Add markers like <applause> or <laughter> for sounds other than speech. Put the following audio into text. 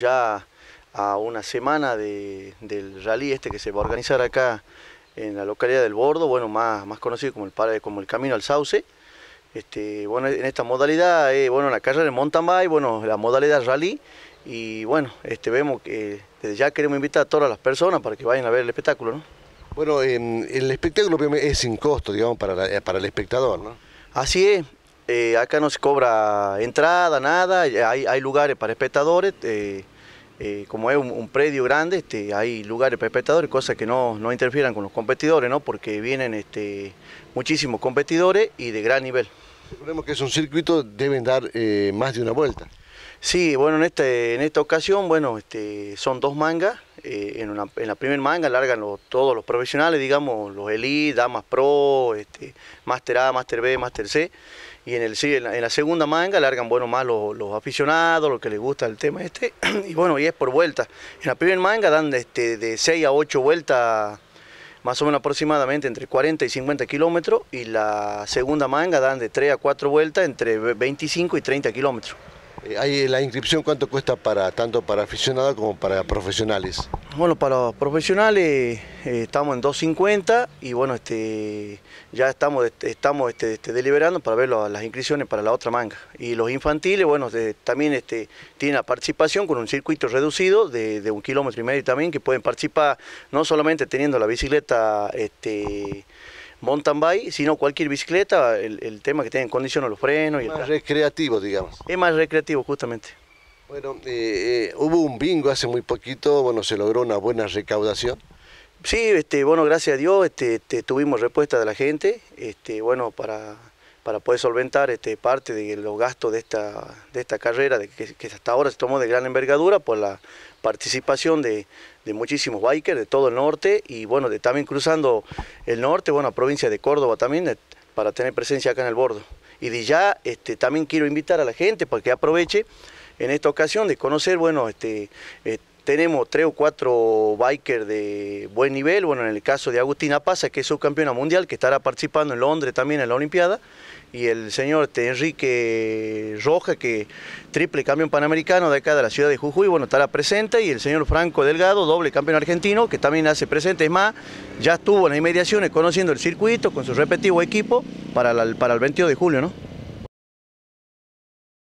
ya a una semana del rally este que se va a organizar acá en la localidad del Bordo, bueno, más, más conocido como el, Camino al Sauce. Este, bueno, en esta modalidad, eh, bueno, la carrera de mountain bike, bueno, la modalidad rally y bueno, este, vemos que desde ya queremos invitar a todas las personas para que vayan a ver el espectáculo, ¿no? Bueno, em, el espectáculo es sin costo, digamos, para, eh, para el espectador, ¿no? Así es, eh, acá no se cobra entrada, nada, eh, hay, lugares para espectadores, eh, como es un, predio grande, este, hay lugares para espectadores, cosas que no, no, interfieran con los competidores, ¿no? porque vienen este, muchísimos competidores y de gran nivel. Suponemos que es un circuito, deben dar más de una vuelta. Sí, bueno, en, este, en esta ocasión, bueno, este, son dos mangas. en, la primera manga largan todos los profesionales, digamos, los Elite, Damas Pro, este, Master A, Master B, Master C y en, el, en, la, segunda manga largan bueno más los, aficionados, los que les gusta el tema este, <clears throat> y bueno, y es por vuelta. En la primera manga dan este, de 6 a 8 vueltas, más o menos aproximadamente entre 40 y 50 kilómetros, y la segunda manga dan de 3 a 4 vueltas entre 25 y 30 kilómetros. Eh, la inscripción, ¿cuánto cuesta para tanto para aficionados como para profesionales? Bueno, para profesionales eh, estamos en 250 y bueno, este, ya estamos, este, estamos este, este, deliberando para ver las inscripciones para la otra manga. Y los infantiles, bueno, también este, tienen la participación con un circuito reducido de, un kilómetro y medio también, que pueden participar no solamente teniendo la bicicleta este, mountain bike, sino cualquier bicicleta, el, tema que tenga en condición los frenos. Y más recreativo, digamos. Es más recreativo, justamente. Bueno, eh, eh, hubo un bingo hace muy poquito, bueno, se logró una buena recaudación. Sí, este, bueno, gracias a Dios este, tuvimos respuesta de la gente, este, bueno, para para poder solventar este, parte de los gastos de esta, de esta carrera que, hasta ahora se tomó de gran envergadura por la participación de, muchísimos bikers de todo el norte y bueno, de, también cruzando el norte, bueno, provincia de Córdoba también, eh, para tener presencia acá en el bordo. Y de ya este, también quiero invitar a la gente para que aproveche en esta ocasión de conocer, bueno, este eh, tenemos tres o cuatro bikers de buen nivel, bueno, en el caso de Agustina Paza, que es subcampeona mundial, que estará participando en Londres también en la Olimpiada, y el señor este, Enrique Roja, que triple campeón panamericano de acá de la ciudad de Jujuy, bueno, estará presente, y el señor Franco Delgado, doble campeón argentino, que también hace presente, es más, ya estuvo en las inmediaciones conociendo el circuito con su repetitivo equipo para, para el 22 de julio, ¿no?